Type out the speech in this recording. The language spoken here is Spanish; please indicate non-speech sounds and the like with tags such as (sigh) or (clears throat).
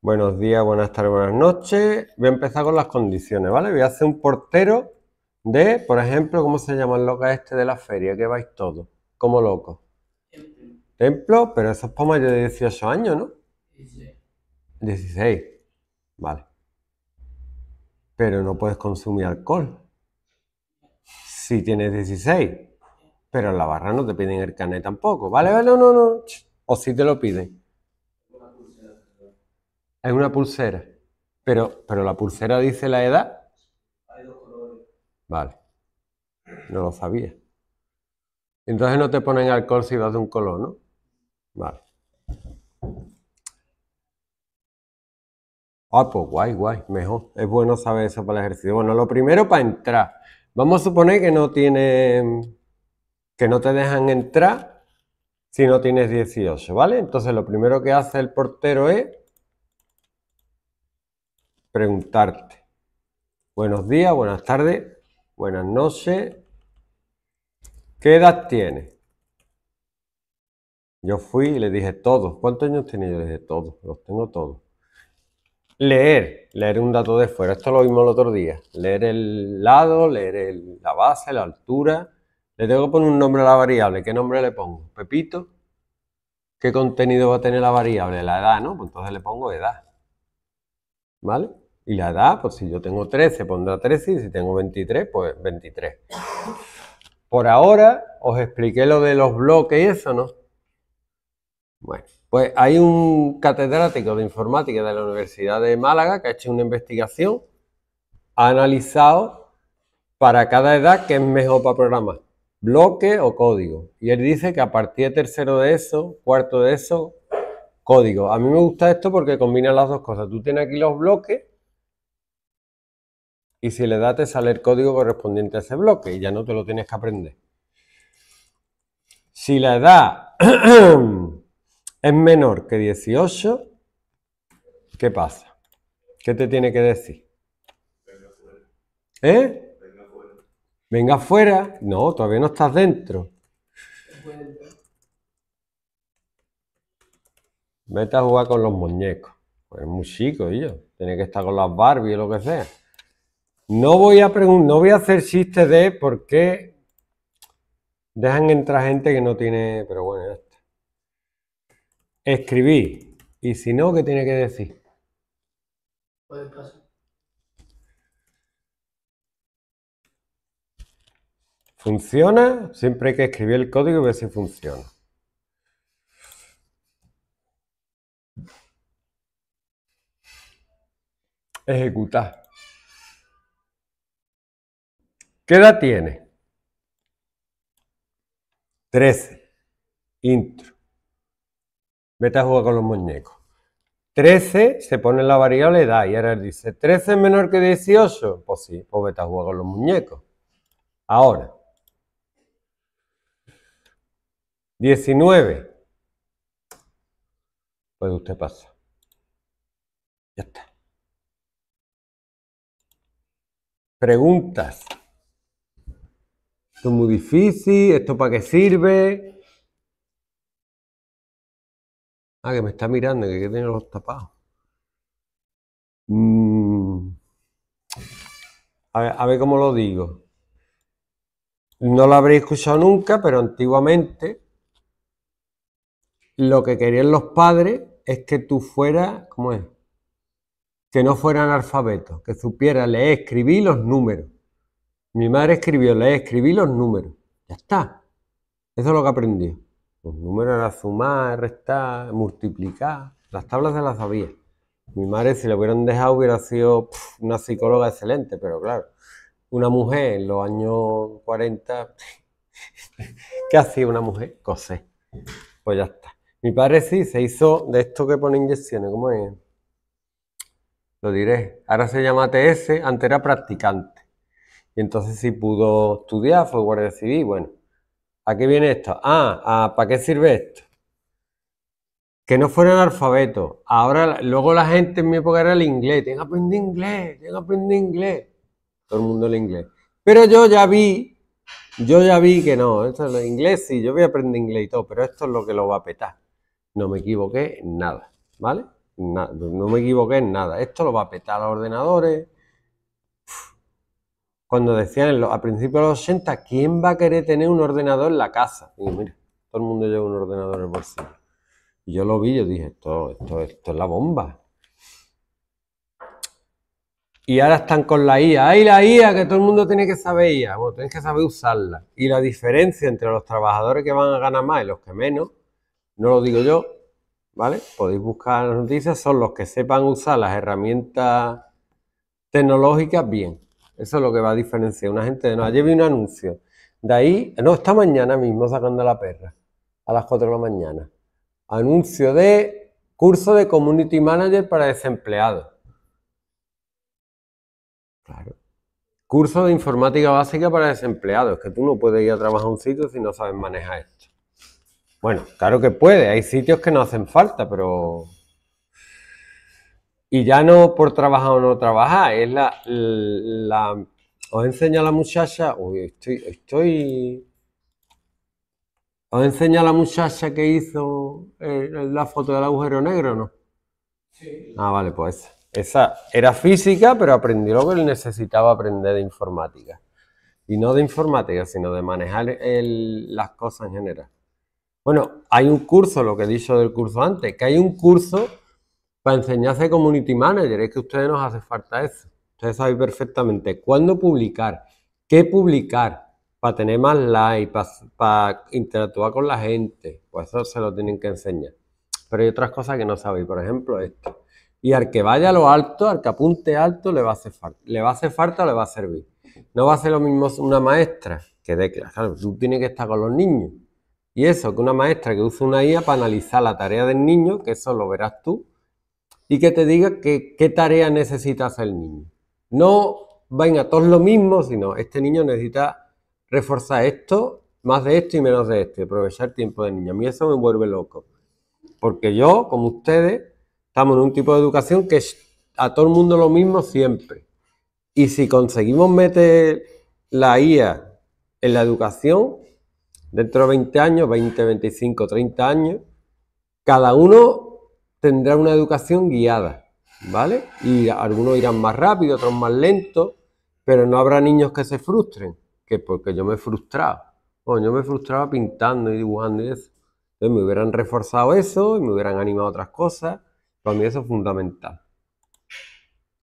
Buenos días, buenas tardes, buenas noches. Voy a empezar con las condiciones, ¿vale? Voy a hacer un portero de, por ejemplo, ¿cómo se llama el loca este de la feria? Que vais todos, como loco? Templo. Templo, pero eso es para mayor de 18 años, ¿no? 16. 16, vale. Pero no puedes consumir alcohol. Si tienes 16, pero en la barra no te piden el carnet tampoco, ¿vale? No, no, no. O si te lo piden hay una pulsera. Pero, pero la pulsera dice la edad. Hay dos colores. Vale. No lo sabía. Entonces no te ponen alcohol si vas de un color, ¿no? Vale. Ah, pues guay, guay, mejor. Es bueno saber eso para el ejercicio. Bueno, lo primero para entrar. Vamos a suponer que no tiene, que no te dejan entrar si no tienes 18, ¿vale? Entonces lo primero que hace el portero es preguntarte. Buenos días, buenas tardes, buenas noches. ¿Qué edad tienes? Yo fui y le dije todos ¿Cuántos años tenía? Yo le dije todo, los tengo todos. Leer, leer un dato de fuera. Esto lo vimos el otro día. Leer el lado, leer la base, la altura. Le tengo que poner un nombre a la variable. ¿Qué nombre le pongo? Pepito. ¿Qué contenido va a tener la variable? La edad, ¿no? Pues entonces le pongo edad. ¿vale? Y la edad, pues si yo tengo 13, pondrá 13 y si tengo 23, pues 23. Por ahora os expliqué lo de los bloques y eso, ¿no? Bueno, pues hay un catedrático de informática de la Universidad de Málaga que ha hecho una investigación, ha analizado para cada edad qué es mejor para programar, bloque o código. Y él dice que a partir de tercero de eso, cuarto de eso, código. A mí me gusta esto porque combina las dos cosas. Tú tienes aquí los bloques y si le das te sale el código correspondiente a ese bloque y ya no te lo tienes que aprender. Si la edad (clears throat) es menor que 18, ¿qué pasa? ¿Qué te tiene que decir? Venga afuera. ¿Eh? Venga afuera. Venga No, todavía no estás dentro. Vete a jugar con los muñecos. Pues es muy chico, ellos. Tiene que estar con las Barbie o lo que sea. No voy a no voy a hacer chistes de por qué dejan entrar gente que no tiene. Pero bueno, ya está. Escribí. Y si no, ¿qué tiene que decir? Pues ¿Funciona? Siempre hay que escribir el código y ver si funciona. ejecutar. ¿Qué edad tiene? 13. Intro. Vete a jugar con los muñecos. 13 se pone la variable edad y ahora dice 13 es menor que 18. Pues sí, pues vete a jugar con los muñecos. Ahora. 19. Puede usted pasa. Ya está. Preguntas. Esto es muy difícil, esto para qué sirve. Ah, que me está mirando, que tiene los tapados. Mm. A, ver, a ver cómo lo digo. No lo habréis escuchado nunca, pero antiguamente lo que querían los padres es que tú fueras, ¿cómo es? que no fueran alfabetos. que supiera leer, escribir los números. Mi madre escribió, le escribí los números. Ya está. Eso es lo que aprendí. Los números era sumar, restar, multiplicar. Las tablas se las sabía. Mi madre, si la hubieran dejado, hubiera sido una psicóloga excelente, pero claro, una mujer en los años 40, (laughs) ¿qué hacía una mujer? Coser. Pues ya está. Mi padre sí se hizo de esto que pone inyecciones, ¿cómo es? lo diré. Ahora se llama TS. antes era practicante. Y entonces sí pudo estudiar, fue guardia civil. Bueno, ¿a qué viene esto? Ah, ah ¿para qué sirve esto? Que no fuera alfabeto. Ahora, luego la gente en mi época era el inglés. Tengo que aprender inglés, tengo que aprender inglés. Todo el mundo el inglés. Pero yo ya vi, yo ya vi que no, esto es el inglés, sí, yo voy a aprender inglés y todo, pero esto es lo que lo va a petar. No me equivoqué, nada, ¿vale? no me equivoqué en nada. Esto lo va a petar a los ordenadores. Cuando decían a principios de los 80, ¿quién va a querer tener un ordenador en la casa? todo el mundo lleva un ordenador en el bolsillo. Y yo lo vi, yo dije, esto, esto, esto es la bomba. Y ahora están con la IA. ¡Ay, la IA! Que todo el mundo tiene que saber IA. Bueno, tienes que saber usarla. Y la diferencia entre los trabajadores que van a ganar más y los que menos, no lo digo yo, ¿vale? Podéis buscar las noticias, son los que sepan usar las herramientas tecnológicas bien. Eso es lo que va a diferenciar una gente de no. Ayer vi un anuncio. De ahí, no, esta mañana mismo sacando la perra, a las 4 de la mañana. Anuncio de curso de community manager para desempleados. Claro. Curso de informática básica para desempleados, Es que tú no puedes ir a trabajar a un sitio si no sabes manejar esto. Bueno, claro que puede, hay sitios que no hacen falta, pero... Y ya no por trabajar o no trabajar, es la... la... Os enseña la muchacha... Uy, estoy... estoy... ¿Os enseña la muchacha que hizo eh, la foto del agujero negro no? Sí. Ah, vale, pues esa. era física, pero aprendió lo que él necesitaba aprender de informática. Y no de informática, sino de manejar las cosas en general. Bueno, hay un curso, lo que he dicho del curso antes, que hay un curso para enseñarse community manager. Es que a ustedes nos hace falta eso. Ustedes saben perfectamente cuándo publicar, qué publicar, para tener más likes, para, interactuar con la gente. Pues eso se lo tienen que enseñar. Pero hay otras cosas que no sabéis, por ejemplo, esto. Y al que vaya a lo alto, al que apunte alto, le va a hacer falta. Le va a hacer falta o le va a servir. No va a ser lo mismo una maestra que de Claro, tú tienes que estar con los niños. Y eso, que una maestra que usa una IA para analizar la tarea del niño, que eso lo verás tú, y que te diga qué tarea necesita hacer el niño. No venga, todos lo mismo, sino este niño necesita reforzar esto, más de esto y menos de esto, y aprovechar el tiempo del niño. A mí eso me vuelve loco. Porque yo, como ustedes, estamos en un tipo de educación que es a todo el mundo lo mismo siempre. Y si conseguimos meter la IA en la educación, Dentro de 20 años, 20, 25, 30 años, cada uno tendrá una educación guiada, ¿vale? Y algunos irán más rápido, otros más lento, pero no habrá niños que se frustren, que porque yo me frustraba. Bueno, yo me frustraba pintando y dibujando y eso. me hubieran reforzado eso y me hubieran animado a otras cosas. Para mí eso es fundamental.